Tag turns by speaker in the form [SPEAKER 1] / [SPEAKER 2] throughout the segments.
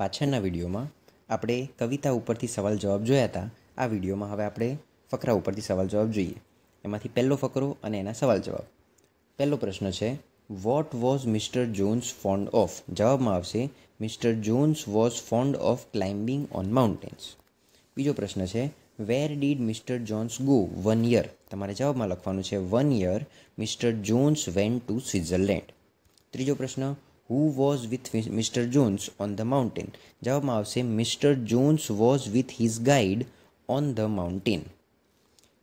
[SPEAKER 1] પાછળના વિડીયોમાં આપણે કવિતા ઉપરથી સવાલ જવાબ જોયા હતા આ વિડીયોમાં હવે આપણે ફકરા ઉપરથી સવાલ જવાબ જોઈએ એમાંથી પહેલો ફકરો અને એના સવાલ જવાબ પહેલો પ્રશ્ન છે what was mister Jones fond of જવાબમાં આવશે mister Jones was fond of climbing on mountains બીજો પ્રશ્ન છે where did mister Jones go one year તમારે જવાબમાં લખવાનું છે one year mister Jones went to Switzerland ત્રીજો પ્રશ્ન who was with mister Jones on the mountain જવાબમાં આવશે mister Jones was with his guide on the mountain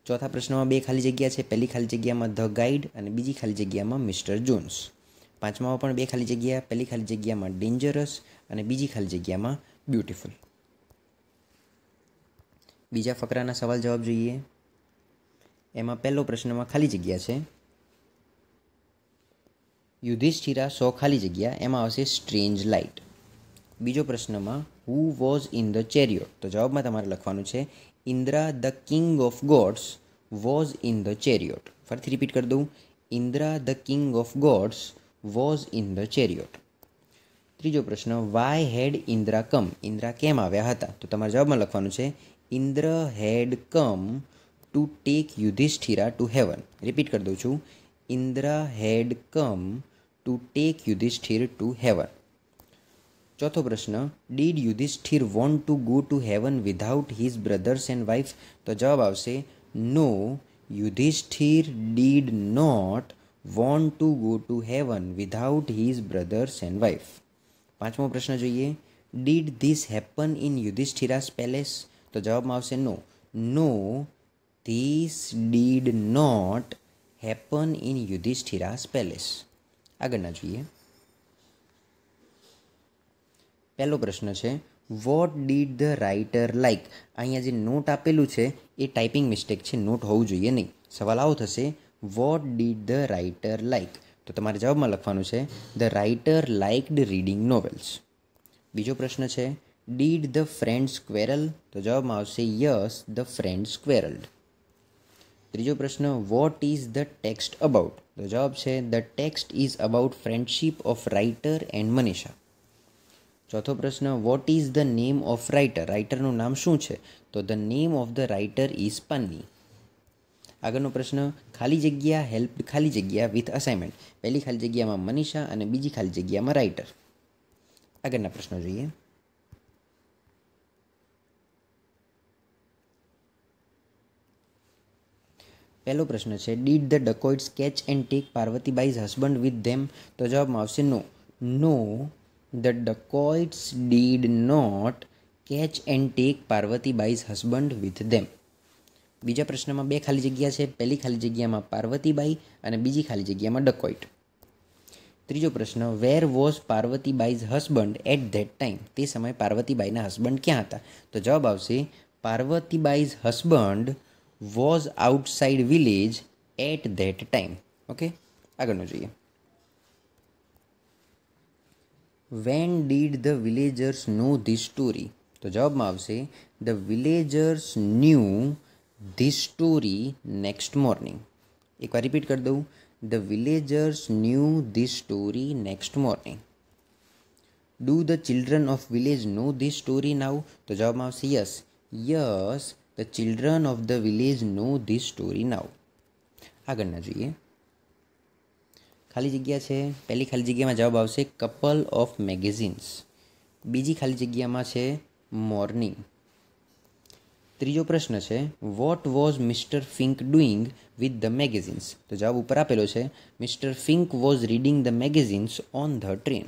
[SPEAKER 1] ચોથા પ્રશ્નમાં બે ખાલી જગ્યા છે પહેલી ખાલી જગ્યામાં ધ ગાઈડ અને બીજી ખાલી જગ્યામાં મિસ્ટર જોન્સ પાંચમામાં પણ બે ખાલી જગ્યા પહેલી ખાલી જગ્યામાં ડેન્જરસ અને બીજી ખાલી જગ્યામાં બ્યુટિફુલ બીજા ફકરાના સવાલ જવાબ જોઈએ એમાં પહેલો પ્રશ્નમાં ખાલી જગ્યા છે યુધિષ્ઠિરા સો ખાલી જગ્યા એમાં આવશે સ્ટ્રેન્જ લાઇટ બીજો પ્રશ્નમાં who was in the chariot તો જવાબમાં તમારે લખવાનું છે Indra the king of gods was in the chariot ફરીથી રિપીટ કરી દઉં Indra the king of gods was in the chariot ત્રીજો પ્રશ્ન why had Indra come Indra કેમ આવ્યા હતા તો તમારે જવાબમાં લખવાનું છે Indra had come to take Yudhishthira to heaven repeat કરી દઉં છું Indra had come to take Yudhishthira to heaven चौथो प्रश्न did Yudhishthira want to go to heaven without his brothers and wife तो जवाब आ no Yudhishthira did not want to go to heaven without his brothers and wife पांचमो प्रश्न जुए डीड धीस हेप्पन इन युधिष्ठिरास पैलेस तो जवाब में आवश्यक no no this did not happen in Yudhishthira's palace આગળના જોઈએ પહેલો પ્રશ્ન છે what did the writer like અહીંયા જે નોટ આપેલું છે એ ટાઈપિંગ મિસ્ટેક છે નોટ હોવું જોઈએ નહીં સવાલ આવો થશે what did the writer like તો તમારે જવાબમાં લખવાનું છે the writer liked reading novels બીજો પ્રશ્ન છે ડીડ ધ ફ્રેન્ડ સ્ક્વેરલ તો જવાબમાં આવશે યસ ધ ફ્રેન્ડ સ્ક્વેરલ્ડ ત્રીજો પ્રશ્ન what is the text about તો જવાબ છે the text is about friendship of writer and Manisha ચોથો પ્રશ્ન what is the name of writer રાઇટરનું નામ શું છે તો the name of the writer is Panni આગળનો પ્રશ્ન ખાલી જગ્યા હેલ્પ ખાલી જગ્યા વિથ અસાઇનમેન્ટ પહેલી ખાલી જગ્યામાં મનીષા અને બીજી ખાલી જગ્યામાં રાઇટર આગળના પ્રશ્નો જોઈએ પહેલો પ્રશ્ન છે did the dacoits catch and take Parvatibai's husband with them તો જવાબમાં આવશે no no the dacoits did not catch and take Parvatibai's husband with them બીજા પ્રશ્નમાં બે ખાલી જગ્યા છે પહેલી ખાલી જગ્યામાં પાર્વતીબાઈ અને બીજી ખાલી જગ્યામાં ડકોઇટ ત્રીજો પ્રશ્ન where was Parvatibai's husband at that time તે સમયે પાર્વતીબાઈના હસબન્ડ ક્યાં હતા તો જવાબ આવશે Parvatibai's husband was outside village at that time okay આગળનું જોઈએ when did the villagers know this story તો જવાબમાં આવશે the villagers knew this story next morning એકવાર રિપીટ કરી દઉં the villagers knew this story next morning do the children of village know this story now તો જવાબમાં આવશે yes yes the children of the village know this story now આગળના જોઈએ ખાલી જગ્યા છે પહેલી ખાલી જગ્યામાં જવાબ આવશે કપલ ઓફ મેગેઝિન્સ બીજી ખાલી જગ્યામાં છે મોર્નિંગ ત્રીજો પ્રશ્ન છે what was mister Fink doing with the magazines તો જવાબ ઉપર આપેલો છે mister Fink was reading the magazines on the train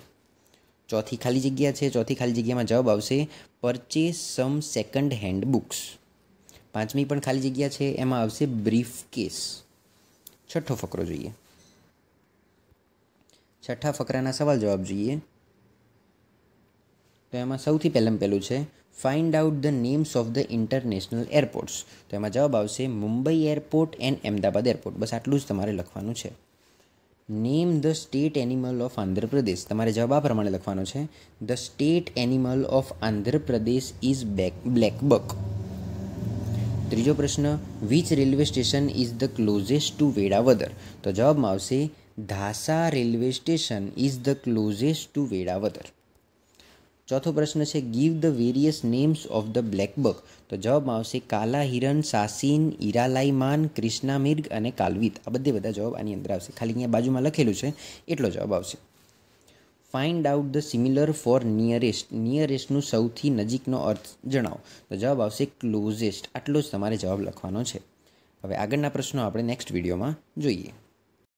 [SPEAKER 1] ચોથી ખાલી જગ્યા છે ચોથી ખાલી જગ્યામાં જવાબ આવશે purchase some second hand books પાંચમી પણ ખાલી જગ્યા છે એમાં આવશે બ્રીફ કેસ છઠ્ઠો ફકરો જોઈએ છઠ્ઠા ફકરાના સવાલ જવાબ જોઈએ તો એમાં સૌથી પહેલાં પહેલું છે find out the names of the international airports તો એમાં જવાબ આવશે Mumbai airport and Ahmedabad airport બસ આટલું જ તમારે લખવાનું છે name the state animal of Andhra Pradesh તમારે જવાબ આ પ્રમાણે લખવાનો છે the state animal of Andhra Pradesh is back black buck ત્રીજો પ્રશ્ન which railway station is the closest two Velavadar તો જવાબમાં આવશે ધાસા railway station is the closest two Velavadar ચોથો પ્રશ્ન છે give the various names of the blackbuck તો જવાબમાં આવશે કાલા હિરણ સાસીન ઈરાલાઈમાન ક્રિષ્નામિર્ગ અને કાલવિત આ બધે બધા જવાબ આની અંદર આવશે ખાલી અહીંયા બાજુમાં લખેલું છે એટલો જવાબ આવશે find out the similar for nearest નિયરેસ્ટનું સૌથી નજીકનો અર્થ જણાવો તો જવાબ આવશે ક્લોઝેસ્ટ આટલો જ તમારે જવાબ લખવાનો છે હવે આગળના પ્રશ્નો આપણે નેક્સ્ટ વિડીયોમાં જોઈએ